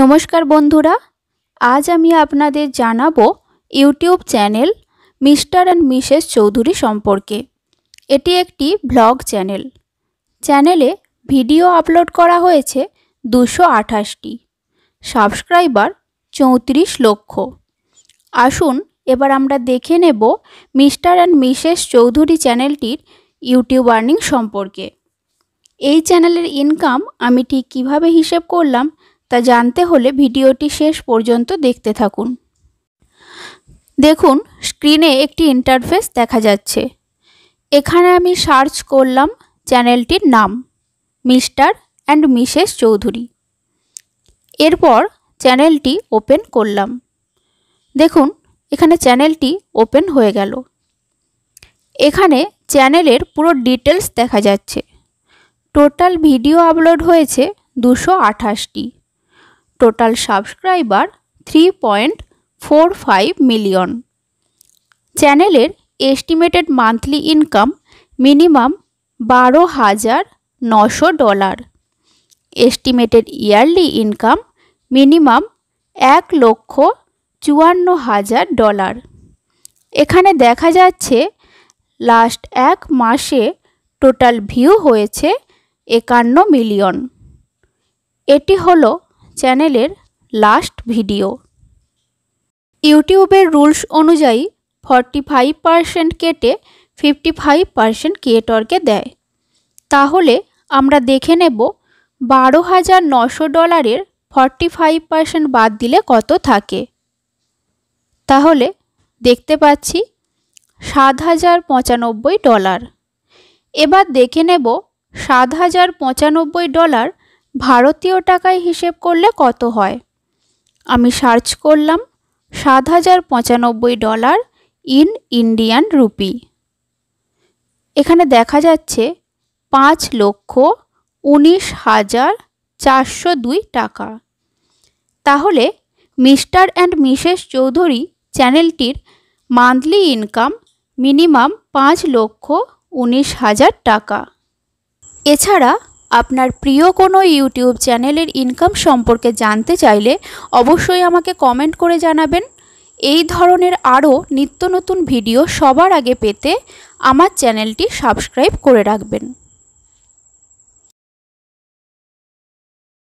নমস্কার বন্ধুরা আজ আমি আপনাদের জানাবো YouTube channel mister and missus Chowdhury সম্পর্কে এটি একটি ব্লগ চ্যানেল চ্যানেলে ভিডিও আপলোড করা হয়েছে দুশো আঠাশটি সাবস্ক্রাইবার চৌত্রিশ লক্ষ আসুন এবার আমরা দেখে নেব মিস্টার অ্যান্ড মিসেস চৌধুরী চ্যানেলটির ইউটিউব আর্নিং সম্পর্কে এই চ্যানেলের ইনকাম আমি ঠিক কিভাবে হিসেব করলাম তা জানতে হলে ভিডিওটি শেষ পর্যন্ত দেখতে থাকুন দেখুন স্ক্রিনে একটি ইন্টারফেস দেখা যাচ্ছে এখানে আমি সার্চ করলাম চ্যানেলটির নাম মিস্টার অ্যান্ড মিসেস চৌধুরী এরপর চ্যানেলটি ওপেন করলাম দেখুন এখানে চ্যানেলটি ওপেন হয়ে গেল এখানে চ্যানেলের পুরো ডিটেলস দেখা যাচ্ছে টোটাল ভিডিও আপলোড হয়েছে দুশো আঠাশটি total subscriber three point four five million চ্যানেলের এস্টিমেটেড মান্থলি ইনকাম মিনিমাম বারো হাজার নশো dollar estimated yearly income minimum এক লক্ষ চুয়ান্ন হাজার ডলার এখানে দেখা যাচ্ছে লাস্ট এক মাসে টোটাল ভিউ হয়েছে একান্ন মিলিয়ন এটি হলো চ্যানেলের লাস্ট ভিডিও ইউটিউবের রুলস অনুযায়ী ফর্টি ফাইভ পারসেন্ট কেটে ফিফটি ফাইভ পারসেন্ট ক্রিয়েটরকে দেয় তাহলে আমরা দেখে নেব বারো হাজার নশো ডলারের ফর্টি ফাইভ পারসেন্ট বাদ দিলে কত থাকে তাহলে দেখতে পাচ্ছি সাত হাজার পঁচানব্বই ডলার এবার দেখে নেব সাত হাজার পঁচানব্বই ডলার ভারতীয় টাকায় হিসেব করলে কত হয় আমি সার্চ করলাম সাত হাজার পঁচানব্বই ডলার ইন ইন্ডিয়ান রুপি এখানে দেখা যাচ্ছে পাঁচ লক্ষ উনিশ হাজার চারশো দুই টাকা তাহলে মিস্টার অ্যান্ড মিসেস চৌধুরী চ্যানেলটির মান্থলি ইনকাম মিনিমাম পাঁচ লক্ষ উনিশ হাজার টাকা এছাড়া আপনার প্রিয় কোনো ইউটিউব চ্যানেলের ইনকাম সম্পর্কে জানতে চাইলে অবশ্যই আমাকে কমেন্ট করে জানাবেন এই ধরনের আরও নিত্য নতুন ভিডিও সবার আগে পেতে আমার চ্যানেলটি সাবস্ক্রাইব করে রাখবেন